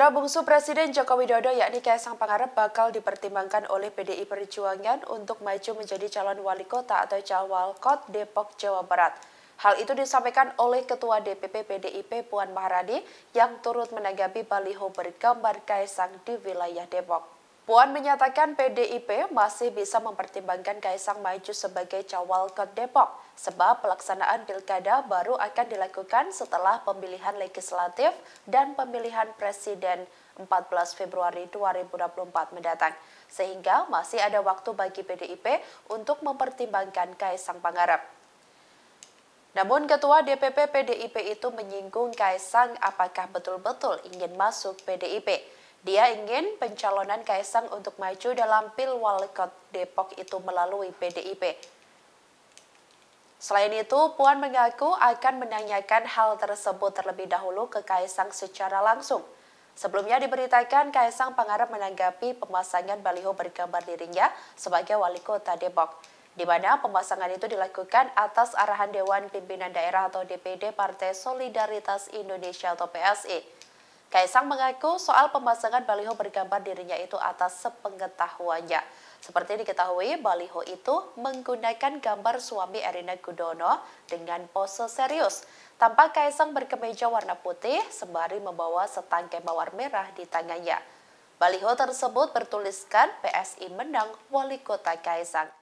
Putra bungsu Presiden Joko Widodo yakni Kaisang Pangarep bakal dipertimbangkan oleh PDI Perjuangan untuk maju menjadi calon wali kota atau kota Depok, Jawa Barat. Hal itu disampaikan oleh Ketua DPP PDIP Puan Maharani yang turut menanggapi baliho bergambar Kaisang di wilayah Depok. Puan menyatakan PDIP masih bisa mempertimbangkan Kaisang maju sebagai cawal ke Depok sebab pelaksanaan pilkada baru akan dilakukan setelah pemilihan legislatif dan pemilihan presiden 14 Februari 2024 mendatang. Sehingga masih ada waktu bagi PDIP untuk mempertimbangkan Kaisang Pangarep. Namun Ketua DPP PDIP itu menyinggung Kaisang apakah betul-betul ingin masuk PDIP. Dia ingin pencalonan Kaisang untuk maju dalam Pilwalkot Depok itu melalui PDIP. Selain itu, Puan mengaku akan menanyakan hal tersebut terlebih dahulu ke Kaisang secara langsung. Sebelumnya diberitakan Kaisang Pangarep menanggapi pemasangan baliho bergambar dirinya sebagai wali kota Depok, di mana pemasangan itu dilakukan atas arahan Dewan Pimpinan Daerah atau DPD Partai Solidaritas Indonesia atau PSI. Kaisang mengaku soal pemasangan baliho bergambar dirinya itu atas sepengetahuannya. Seperti diketahui, baliho itu menggunakan gambar suami Erina Gudono dengan pose serius. Tampak Kaisang berkemeja warna putih sembari membawa setangkai mawar merah di tangannya. Baliho tersebut bertuliskan PSI menang wali kota Kaisang.